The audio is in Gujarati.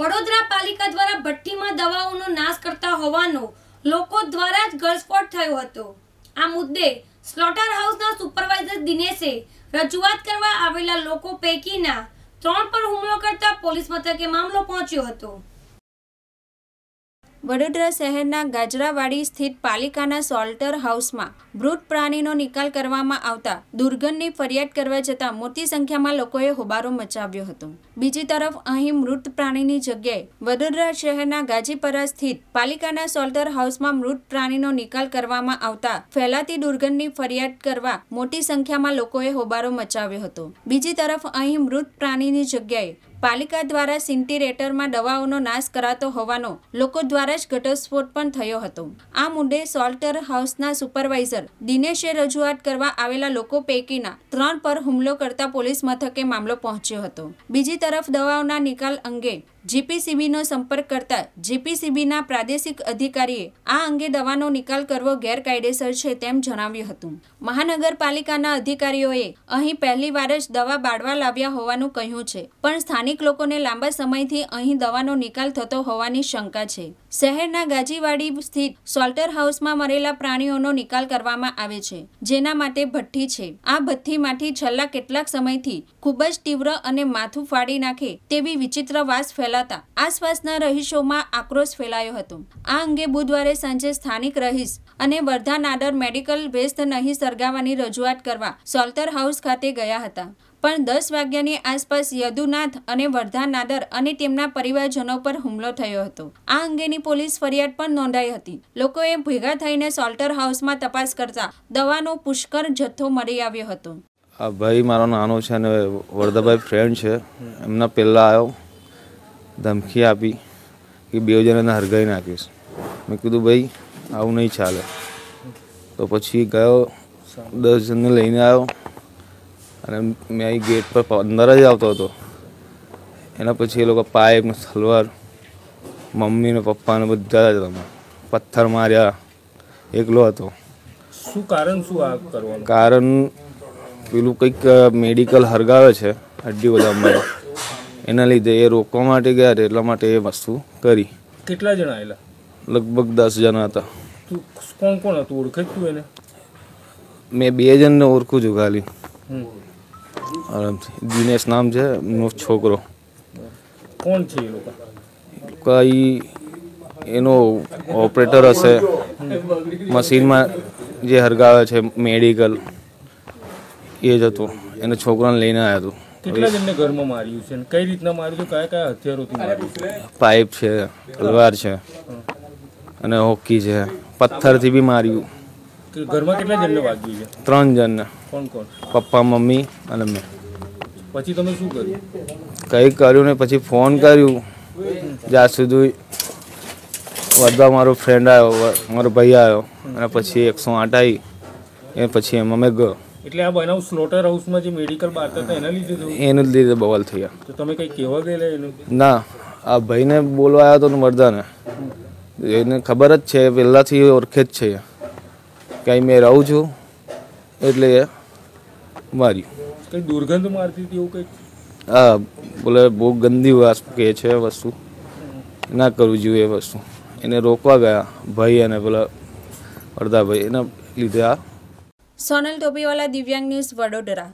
વડોદરા પાલિકા દ્વારા ભઠ્ઠીમાં દવાઓનો નાશ કરતા હોવાનો લોકો દ્વારા જ ગળસ્ફોટ થયો હતો આ મુદ્દે સ્લોટર હાઉસના સુપરવાઇઝર દિનેશે રજૂઆત કરવા આવેલા લોકો પૈકીના ત્રણ પર હુમલો કરતા પોલીસ મથકે મામલો પહોંચ્યો હતો વડોદરા શહેરના ગાજરાવાડી સ્થિત પાલિકાના સોલ્ટર હાઉસમાં મૃત પ્રાણીનો નિકાલ કરવામાં આવતા દુર્ગંધની ફરિયાદ કરવા જતાં મોટી સંખ્યામાં લોકોએ હોબારો મચાવ્યો હતો બીજી તરફ અહીં મૃત પ્રાણીની જગ્યાએ વડોદરા શહેરના ગાજીપરા સ્થિત પાલિકાના સોલ્ટર હાઉસમાં મૃત પ્રાણીનો નિકાલ કરવામાં આવતા ફેલાતી દુર્ગંધની ફરિયાદ કરવા મોટી સંખ્યામાં લોકોએ હોબારો મચાવ્યો હતો બીજી તરફ અહીં મૃત પ્રાણીની જગ્યાએ પાલિકા દ્વારા સિન્ટિરેટરમાં દવાઓનો નાશ કરાતો હોવાનો લોકો દ્વારા જ ઘટસ્ફોટ પણ થયો હતો આ મુદ્દે સોલ્ટર હાઉસના સુપરવાઇઝર દિનેશે રજૂઆત કરવા આવેલા લોકો પૈકીના ત્રણ પર હુમલો કરતા પોલીસ મથકે મામલો પહોંચ્યો હતો બીજી તરફ દવાઓના નિકાલ અંગે જીપીસીબીનો સંપર્ક કરતા જીપીસીબીના પ્રાદેશિક અધિકારીએ આ અંગે દવાનો નિકાલ કરવો ગેરકાયદેસર છે તેમ જણાવ્યું હતું મહાનગરપાલિકાના અધિકારીઓએ અહીં પહેલીવાર જ દવા બાળવા લાવ્યા હોવાનું કહ્યું છે પણ સ્થાનિક લોકોને લાંબા સમયથી અહીં દવાનો નિકાલ થતો હોવાની શંકા છે શહેરના ગાજીવાડી સ્થિત સોલ્ટર હાઉસમાં મરેલા પ્રાણીઓનો નિકાલ કરવામાં આવે છે જેના માટે ભઠ્ઠી છે આ ભઠ્ઠીમાંથી છેલ્લા કેટલાક સમયથી ખૂબ જ તીવ્ર અને માથું ફાડી નાખે તેવી વિચિત્ર વાસ ફેલાય ફેલાતા આસપાસના રહીશોમાં આક્રોશ ફેલાયો હતો આ અંગે બુધવારે સાંજે સ્થાનિક રહીશ અને વર્ધા નાડર મેડિકલ વેસ્ટ નહીં સળગાવવાની રજૂઆત કરવા સોલ્ટર હાઉસ ખાતે ગયા હતા પણ દસ વાગ્યાની આસપાસ યદુનાથ અને વર્ધા નાદર અને તેમના પરિવારજનો પર હુમલો થયો હતો આ અંગેની પોલીસ ફરિયાદ પણ નોંધાઈ હતી લોકોએ ભેગા થઈને સોલ્ટર હાઉસમાં તપાસ કરતા દવાનો પુષ્કર જથ્થો મળી આવ્યો હતો આ ભાઈ મારો નાનો છે અને વરદાભાઈ ફ્રેન્ડ છે એમના પહેલાં આવ્યો ધમકી આપી કે બે જણાને હરગાઈ નાખીશ મેં કીધું ભાઈ આવું નહીં ચાલે તો પછી ગયો દસ જણને લઈને આવ્યો અને મેં અહીં ગેટ પર અંદર જ આવતો હતો એના પછી એ લોકો પાઇપ ને સલવાર મમ્મી ને પપ્પાને બધા જ તમે પથ્થર માર્યા એકલો હતો શું કારણ શું આ કારણ પેલું કંઈક મેડિકલ હરગાવે છે હડ્ડી બધા અમારે એના લીધે એ રોકવા માટે ગયા એટલા માટે એ વસ્તુ કરી કેટલા જણા આવેલા લગભગ દસ જણા હતા કોણ કોણ હતું ઓળખે તું એને મેં બે જણને ઓળખું છું ખાલી આરામથી દિનેશ નામ છે એમનો છોકરો કોણ છે એ લોકો કઈ એનો ઓપરેટર હશે મશીનમાં જે હરગાવે છે મેડિકલ એ જ હતું એને છોકરાને લઈને આવ્યા હતું કેટલા એમને ઘરમાં માર્યું છે કઈ રીતના માર્યું છે કયા કયા હથિયારોથી માર્યું પાઇપ છે તલવાર છે અને હોકી છે પથ્થરથી બી માર્યું ઘરમાં કેટલા જણને વાગ્યું છે ત્રણ જણને કોણ કોણ પપ્પા મમ્મી અને મેં પછી તમે શું કર્યું કંઈ કર્યું ને પછી ફોન કર્યું જ્યાં સુધી વધવા મારો ફ્રેન્ડ આવ્યો મારો ભાઈ આવ્યો અને પછી એકસો આઠ આવી એ પછી એમાં મેં ગયો એટલે આ બનાવ સ્લોટર હાઉસમાં જે મેડિકલ બાર હતા એના લીધે થયું એનું લીધે બવાલ થયા તો તમે કંઈ કહેવા ગયેલા એનું ના આ ભાઈને બોલવા આવ્યો હતો મરદાને એને ખબર જ છે પહેલાંથી ઓળખે જ છે કંઈ મેં રહું છું એટલે માર્યું કંઈ દુર્ગંધ મારતી હતી એવું કંઈક હા બોલે બહુ ગંદી વાસ કહે છે વસ્તુ ના કરવું જોઈએ એ વસ્તુ એને રોકવા ગયા ભાઈ અને પેલા અડધા ભાઈ એના લીધે આ સોનલ ટોપીવાલા દિવ્યાંગ ન્યૂઝ વડોદરા